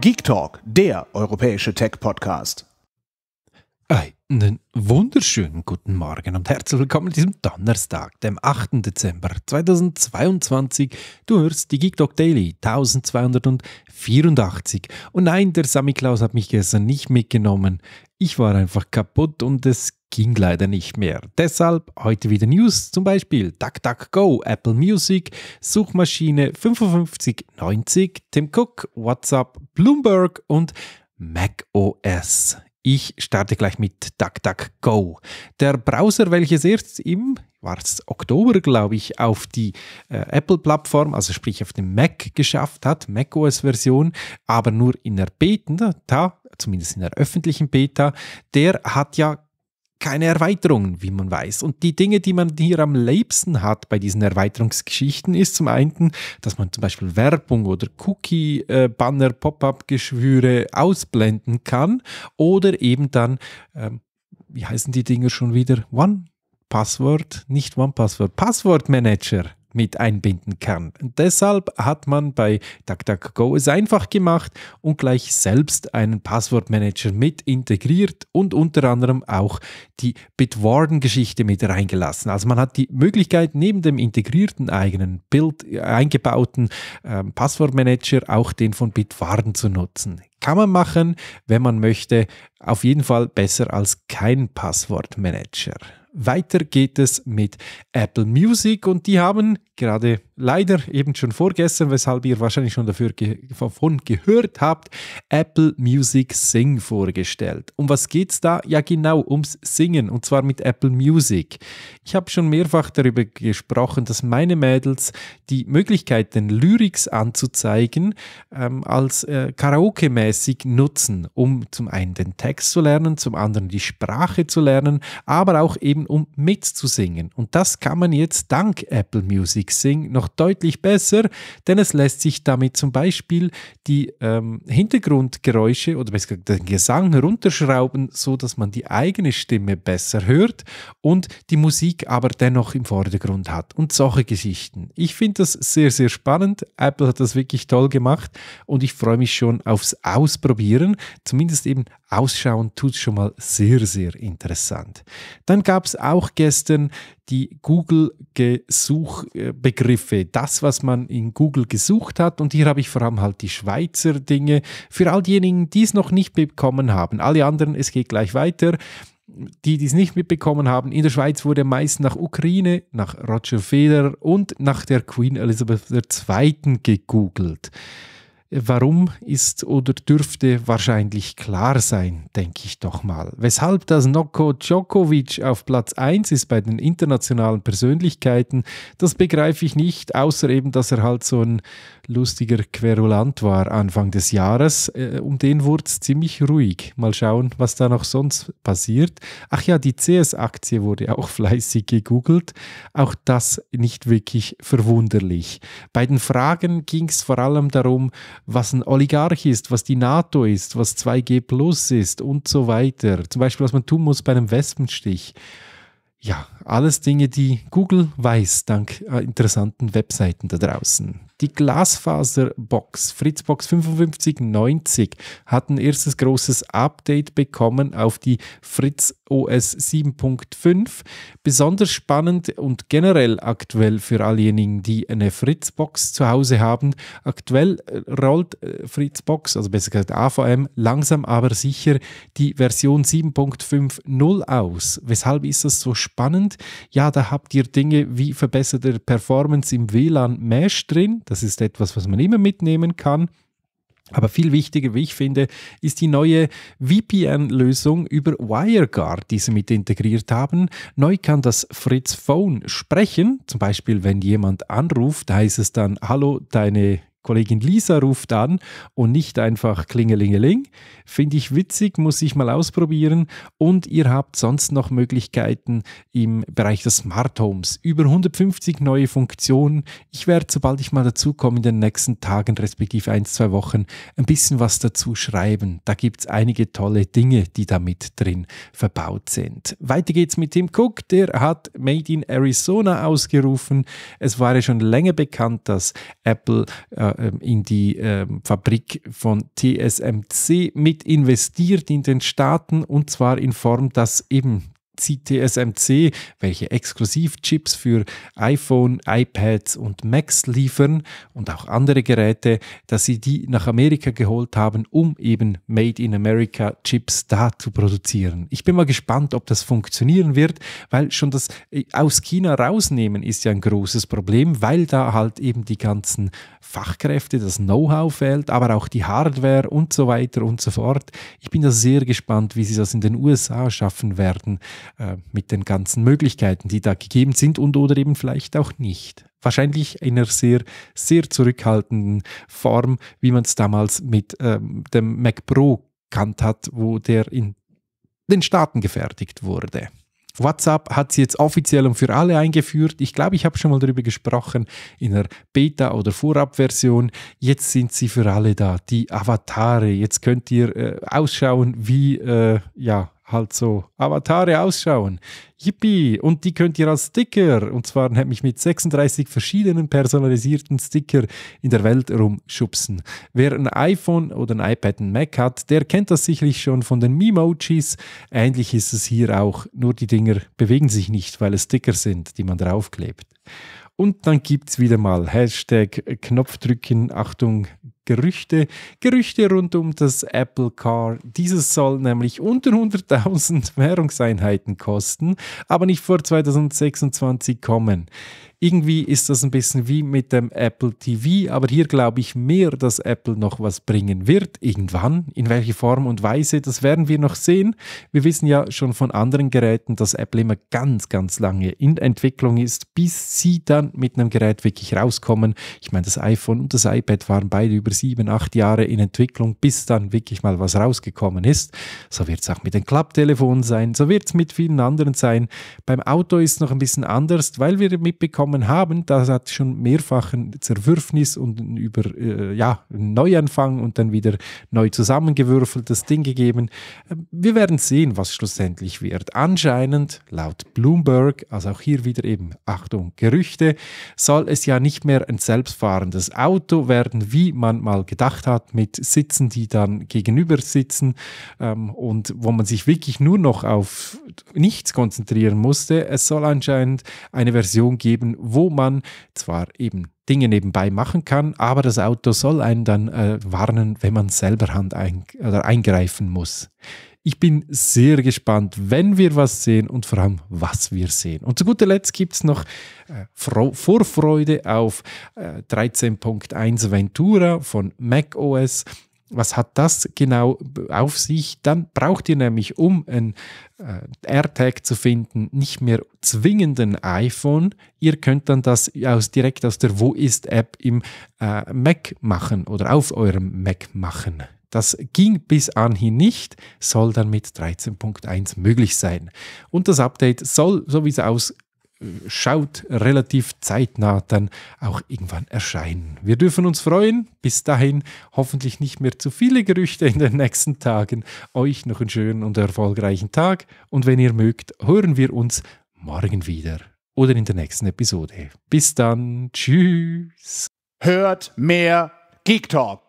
Geek Talk, der europäische Tech-Podcast. Einen wunderschönen guten Morgen und herzlich willkommen an diesem Donnerstag, dem 8. Dezember 2022. Du hörst die Geek Talk Daily 1284. Und nein, der Sammy Klaus hat mich gestern nicht mitgenommen. Ich war einfach kaputt und es ging leider nicht mehr. Deshalb heute wieder News, zum Beispiel DuckDuckGo, Apple Music, Suchmaschine 5590, Tim Cook, WhatsApp, Bloomberg und macOS. Ich starte gleich mit DuckDuckGo. Der Browser, welches erst im war es Oktober, glaube ich, auf die äh, Apple-Plattform, also sprich auf den Mac geschafft hat, macOS-Version, aber nur in der Beta, zumindest in der öffentlichen Beta, der hat ja keine Erweiterungen, wie man weiß. Und die Dinge, die man hier am liebsten hat bei diesen Erweiterungsgeschichten, ist zum einen, dass man zum Beispiel Werbung oder Cookie-Banner, äh, Pop-up-Geschwüre ausblenden kann oder eben dann, ähm, wie heißen die Dinger schon wieder? One Password, nicht One Password, Passwort Manager mit einbinden kann. Und deshalb hat man bei DuckDuckGo es einfach gemacht und gleich selbst einen Passwortmanager mit integriert und unter anderem auch die Bitwarden-Geschichte mit reingelassen. Also man hat die Möglichkeit, neben dem integrierten eigenen Bild äh, eingebauten äh, Passwortmanager auch den von Bitwarden zu nutzen. Kann man machen, wenn man möchte, auf jeden Fall besser als kein Passwortmanager. Weiter geht es mit Apple Music und die haben gerade leider eben schon vorgestern, weshalb ihr wahrscheinlich schon dafür ge davon gehört habt, Apple Music Sing vorgestellt. Um was geht es da? Ja, genau, ums Singen und zwar mit Apple Music. Ich habe schon mehrfach darüber gesprochen, dass meine Mädels die Möglichkeit, den Lyrics anzuzeigen, ähm, als äh, Karaoke-mäßig nutzen, um zum einen den Text zu lernen, zum anderen die Sprache zu lernen, aber auch eben können, um mitzusingen. Und das kann man jetzt dank Apple Music Sing noch deutlich besser, denn es lässt sich damit zum Beispiel die ähm, Hintergrundgeräusche oder besser den Gesang herunterschrauben, so dass man die eigene Stimme besser hört und die Musik aber dennoch im Vordergrund hat. Und solche Geschichten. Ich finde das sehr, sehr spannend. Apple hat das wirklich toll gemacht und ich freue mich schon aufs Ausprobieren, zumindest eben Ausschauen tut schon mal sehr, sehr interessant. Dann gab es auch gestern die Google-Gesuchbegriffe, das, was man in Google gesucht hat. Und hier habe ich vor allem halt die Schweizer Dinge. Für all diejenigen, die es noch nicht bekommen haben, alle anderen, es geht gleich weiter die, die es nicht mitbekommen haben, in der Schweiz wurde meist nach Ukraine, nach Roger Federer und nach der Queen Elizabeth II. gegoogelt. Warum ist oder dürfte wahrscheinlich klar sein, denke ich doch mal. Weshalb das Noko Djokovic auf Platz 1 ist bei den internationalen Persönlichkeiten, das begreife ich nicht, außer eben, dass er halt so ein lustiger Querulant war Anfang des Jahres. Äh, um den wurde es ziemlich ruhig. Mal schauen, was da noch sonst passiert. Ach ja, die CS-Aktie wurde auch fleißig gegoogelt. Auch das nicht wirklich verwunderlich. Bei den Fragen ging es vor allem darum, was ein Oligarch ist, was die NATO ist, was 2G Plus ist und so weiter. Zum Beispiel, was man tun muss bei einem Wespenstich. Ja, alles Dinge, die Google weiß, dank äh, interessanten Webseiten da draußen. Die Glasfaserbox Fritzbox 5590 hat ein erstes großes Update bekommen auf die Fritz OS 7.5. Besonders spannend und generell aktuell für all allejenigen, die eine Fritzbox zu Hause haben. Aktuell äh, rollt äh, Fritzbox, also besser gesagt AVM, langsam aber sicher die Version 7.5.0 aus. Weshalb ist das so spannend? Ja, da habt ihr Dinge wie verbesserte Performance im WLAN Mesh drin. Das ist etwas, was man immer mitnehmen kann. Aber viel wichtiger, wie ich finde, ist die neue VPN-Lösung über WireGuard, die sie mit integriert haben. Neu kann das Fritz Phone sprechen. Zum Beispiel, wenn jemand anruft, heißt es dann, hallo, deine Kollegin Lisa ruft an und nicht einfach klingelingeling. Finde ich witzig, muss ich mal ausprobieren. Und ihr habt sonst noch Möglichkeiten im Bereich des Smart Homes. Über 150 neue Funktionen. Ich werde, sobald ich mal dazu komme, in den nächsten Tagen, respektive ein, zwei Wochen, ein bisschen was dazu schreiben. Da gibt es einige tolle Dinge, die da mit drin verbaut sind. Weiter geht's mit dem Cook. Der hat Made in Arizona ausgerufen. Es war ja schon länger bekannt, dass Apple äh, ähm, in die ähm, Fabrik von TSMC mit investiert in den Staaten und zwar in Form, dass eben CTSMC, welche exklusiv Chips für iPhone, iPads und Macs liefern und auch andere Geräte, dass sie die nach Amerika geholt haben, um eben Made in America Chips da zu produzieren. Ich bin mal gespannt, ob das funktionieren wird, weil schon das äh, aus China rausnehmen ist ja ein großes Problem, weil da halt eben die ganzen Fachkräfte, das Know-how fehlt, aber auch die Hardware und so weiter und so fort. Ich bin da sehr gespannt, wie sie das in den USA schaffen werden äh, mit den ganzen Möglichkeiten, die da gegeben sind und oder eben vielleicht auch nicht. Wahrscheinlich in einer sehr, sehr zurückhaltenden Form, wie man es damals mit ähm, dem Mac Pro kannt hat, wo der in den Staaten gefertigt wurde. WhatsApp hat sie jetzt offiziell und für alle eingeführt. Ich glaube, ich habe schon mal darüber gesprochen in einer Beta- oder Vorabversion. Jetzt sind sie für alle da, die Avatare. Jetzt könnt ihr äh, ausschauen wie äh, ja, halt so Avatare ausschauen. Yippie! Und die könnt ihr als Sticker, und zwar habe mit 36 verschiedenen personalisierten Sticker in der Welt rumschubsen. Wer ein iPhone oder ein iPad, ein Mac hat, der kennt das sicherlich schon von den Memojis. Ähnlich ist es hier auch, nur die Dinger bewegen sich nicht, weil es Sticker sind, die man draufklebt. Und dann gibt es wieder mal Hashtag Knopfdrücken, Achtung, Gerüchte, Gerüchte rund um das Apple Car. Dieses soll nämlich unter 100.000 Währungseinheiten kosten, aber nicht vor 2026 kommen. Irgendwie ist das ein bisschen wie mit dem Apple TV, aber hier glaube ich mehr, dass Apple noch was bringen wird. Irgendwann, in welche Form und Weise, das werden wir noch sehen. Wir wissen ja schon von anderen Geräten, dass Apple immer ganz, ganz lange in Entwicklung ist, bis sie dann mit einem Gerät wirklich rauskommen. Ich meine, das iPhone und das iPad waren beide über sieben, acht Jahre in Entwicklung, bis dann wirklich mal was rausgekommen ist. So wird es auch mit den Klapptelefonen sein, so wird es mit vielen anderen sein. Beim Auto ist es noch ein bisschen anders, weil wir mitbekommen haben, das hat schon mehrfach ein Zerwürfnis und ein über, äh, ja, einen Neuanfang und dann wieder neu zusammengewürfelt das Ding gegeben. Ähm, wir werden sehen, was schlussendlich wird. Anscheinend, laut Bloomberg, also auch hier wieder eben, Achtung, Gerüchte, soll es ja nicht mehr ein selbstfahrendes Auto werden, wie man mal gedacht hat, mit Sitzen, die dann gegenüber sitzen ähm, und wo man sich wirklich nur noch auf nichts konzentrieren musste. Es soll anscheinend eine Version geben, wo man zwar eben Dinge nebenbei machen kann, aber das Auto soll einen dann äh, warnen, wenn man selber Hand ein oder eingreifen muss. Ich bin sehr gespannt, wenn wir was sehen und vor allem, was wir sehen. Und zu guter Letzt gibt es noch äh, Vorfreude auf 13.1 äh, Ventura von macOS was hat das genau auf sich? Dann braucht ihr nämlich, um ein äh, AirTag zu finden, nicht mehr zwingenden iPhone. Ihr könnt dann das aus, direkt aus der Wo ist App im äh, Mac machen oder auf eurem Mac machen. Das ging bis anhin nicht, soll dann mit 13.1 möglich sein. Und das Update soll, so wie es aus schaut relativ zeitnah dann auch irgendwann erscheinen. Wir dürfen uns freuen. Bis dahin hoffentlich nicht mehr zu viele Gerüchte in den nächsten Tagen. Euch noch einen schönen und erfolgreichen Tag und wenn ihr mögt, hören wir uns morgen wieder oder in der nächsten Episode. Bis dann. Tschüss. Hört mehr Geek Talk.